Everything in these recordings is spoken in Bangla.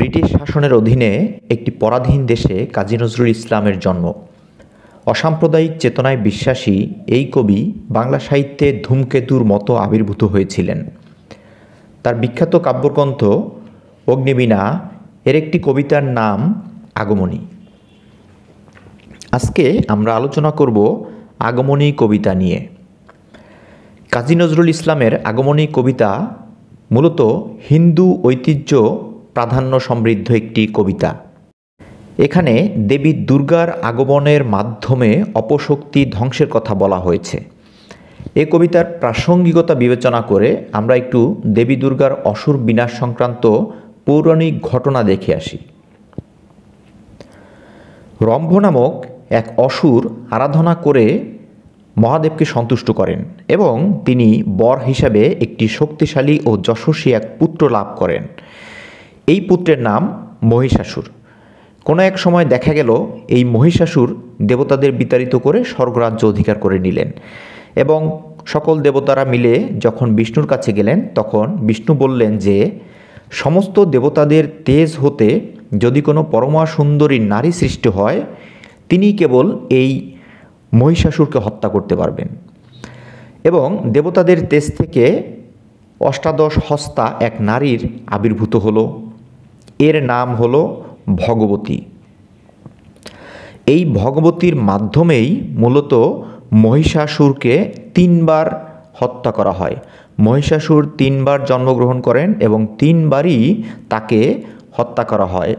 ব্রিটিশ শাসনের অধীনে একটি পরাধীন দেশে কাজী নজরুল ইসলামের জন্ম অসাম্প্রদায়িক চেতনায় বিশ্বাসী এই কবি বাংলা সাহিত্যে ধূমকেতুর মতো আবির্ভূত হয়েছিলেন তার বিখ্যাত কাব্যগ্রন্থ অগ্নিবীণা এর একটি কবিতার নাম আগমনী আজকে আমরা আলোচনা করব আগমনী কবিতা নিয়ে কাজী নজরুল ইসলামের আগমনী কবিতা মূলত হিন্দু ঐতিহ্য প্রাধান্য সমৃদ্ধ একটি কবিতা এখানে দেবী দুর্গার আগমনের মাধ্যমে অপশক্তি ধ্বংসের কথা বলা হয়েছে এ কবিতার প্রাসঙ্গিকতা বিবেচনা করে আমরা একটু দেবী দুর্গার অসুর বিনাশ সংক্রান্ত পৌরাণিক ঘটনা দেখে আসি রম্ভ নামক এক অসুর আরাধনা করে মহাদেবকে সন্তুষ্ট করেন এবং তিনি বর হিসাবে একটি শক্তিশালী ও যশস্বী এক পুত্র লাভ করেন এই পুত্রের নাম মহিষাসুর কোনো এক সময় দেখা গেল এই মহিষাসুর দেবতাদের বিতাড়িত করে স্বর্গরাজ্য অধিকার করে নিলেন এবং সকল দেবতারা মিলে যখন বিষ্ণুর কাছে গেলেন তখন বিষ্ণু বললেন যে সমস্ত দেবতাদের তেজ হতে যদি কোনো পরমা সুন্দরী নারী সৃষ্টি হয় তিনি কেবল এই মহিষাসুরকে হত্যা করতে পারবেন এবং দেবতাদের তেজ থেকে অষ্টাদশ হস্তা এক নারীর আবির্ভূত হলো এর নাম হলো ভগবতী এই ভগবতীর মাধ্যমেই মূলত মহিষাসুরকে তিনবার হত্যা করা হয় মহিষাসুর তিনবার জন্মগ্রহণ করেন এবং তিনবারই তাকে হত্যা করা হয়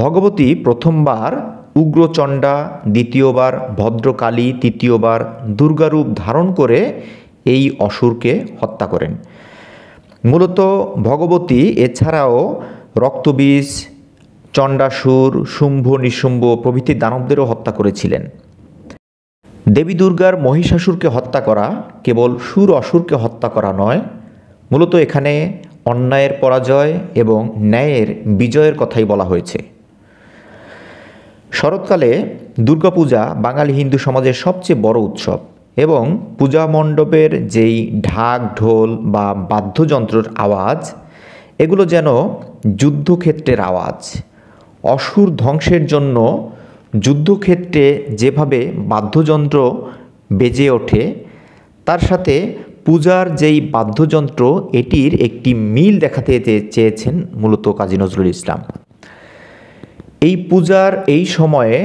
ভগবতী প্রথমবার উগ্রচণ্ডা দ্বিতীয়বার ভদ্রকালী তৃতীয়বার দুর্গারূপ ধারণ করে এই অসুরকে হত্যা করেন মূলত ভগবতী এছাড়াও রক্তবীজ চণ্ডাসুর শুম্ভ নিশুম্ভ প্রভৃতি দানবদেরও হত্যা করেছিলেন দেবী দুর্গার মহিষাসুরকে হত্যা করা কেবল সুর অসুরকে হত্যা করা নয় মূলত এখানে অন্যায়ের পরাজয় এবং ন্যায়ের বিজয়ের কথাই বলা হয়েছে শরৎকালে দুর্গাপূজা বাঙালি হিন্দু সমাজের সবচেয়ে বড় উৎসব এবং পূজা মণ্ডপের যেই ঢাক ঢোল বা বাদ্যযন্ত্রের আওয়াজ এগুলো যেন যুদ্ধক্ষেত্রের আওয়াজ অসুর ধ্বংসের জন্য যুদ্ধক্ষেত্রে যেভাবে বাদ্যযন্ত্র বেজে ওঠে তার সাথে পূজার যেই বাদ্যযন্ত্র এটির একটি মিল দেখাতে চেয়েছেন মূলত কাজী নজরুল ইসলাম এই পূজার এই সময়ে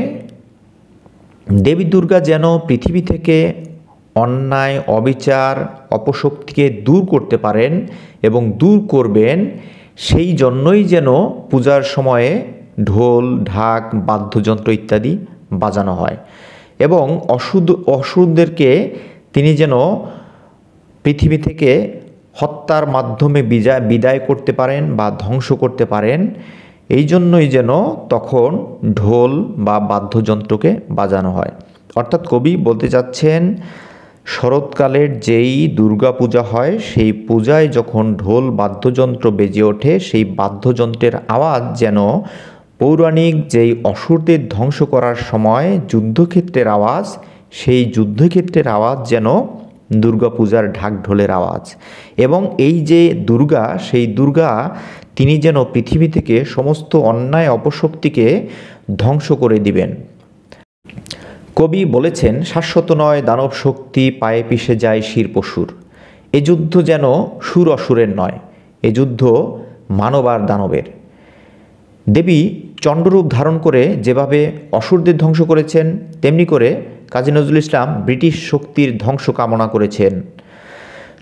দেবী দুর্গা যেন পৃথিবী থেকে অন্যায় অবিচার অপশক্তিকে দূর করতে পারেন এবং দূর করবেন সেই জন্যই যেন পূজার সময়ে ঢোল ঢাক বাদ্যযন্ত্র ইত্যাদি বাজানো হয় এবং অসুদ অসুরদেরকে তিনি যেন পৃথিবী থেকে হত্যার মাধ্যমে বিজয় বিদায় করতে পারেন বা ধ্বংস করতে পারেন এই জন্যই যেন তখন ঢোল বা বাদ্যযন্ত্রকে বাজানো হয় অর্থাৎ কবি বলতে চাচ্ছেন শরৎকালের যেই দুর্গাপূজা হয় সেই পূজায় যখন ঢোল বাদ্যযন্ত্র বেজে ওঠে সেই বাদ্যযন্ত্রের আওয়াজ যেন পৌরাণিক যেই অসুরদের ধ্বংস করার সময় যুদ্ধক্ষেত্রের আওয়াজ সেই যুদ্ধক্ষেত্রের আওয়াজ যেন দুর্গাপূজার ঢাক ঢোলের আওয়াজ এবং এই যে দুর্গা সেই দুর্গা তিনি যেন পৃথিবী থেকে সমস্ত অন্যায় অপশক্তিকে ধ্বংস করে দিবেন কবি বলেছেন শাশ্বত নয় দানব শক্তি পায়ে পিষে যায় শির পশুর এ যুদ্ধ যেন সুর অসুরের নয় এ যুদ্ধ মানব আর দানবের দেবী চণ্ডরূপ ধারণ করে যেভাবে অসুরদের ধ্বংস করেছেন তেমনি করে কাজী নজরুল ইসলাম ব্রিটিশ শক্তির ধ্বংস কামনা করেছেন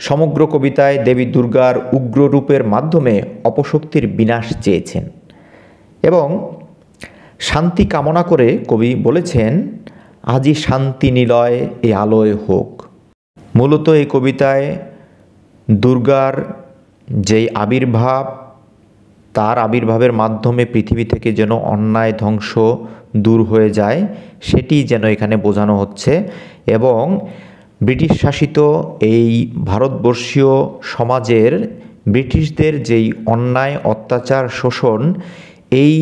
সমগ্র কবিতায় দেবী দুর্গার উগ্র রূপের মাধ্যমে অপশক্তির বিনাশ চেয়েছেন এবং শান্তি কামনা করে কবি বলেছেন আজই শান্তি নিলয় এ আলোয় হোক মূলত এই কবিতায় দুর্গার যেই আবির্ভাব তার আবির্ভাবের মাধ্যমে পৃথিবী থেকে যেন অন্যায় ধ্বংস দূর হয়ে যায় সেটি যেন এখানে বোঝানো হচ্ছে এবং ব্রিটিশ শাসিত এই ভারতবর্ষীয় সমাজের ব্রিটিশদের যেই অন্যায় অত্যাচার শোষণ এই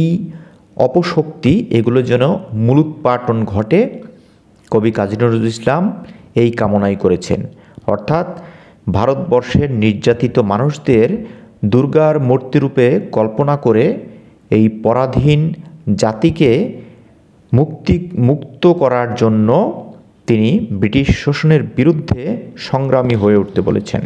অপশক্তি এগুলো যেন মূলোৎপাটন ঘটে কবি কাজী নজরুল ইসলাম এই কামনাই করেছেন অর্থাৎ ভারতবর্ষের নির্যাতিত মানুষদের দুর্গার মূর্তিরূপে কল্পনা করে এই পরাধীন জাতিকে মুক্তি মুক্ত করার জন্য তিনি ব্রিটিশ শোষণের বিরুদ্ধে সংগ্রামী হয়ে উঠতে বলেছেন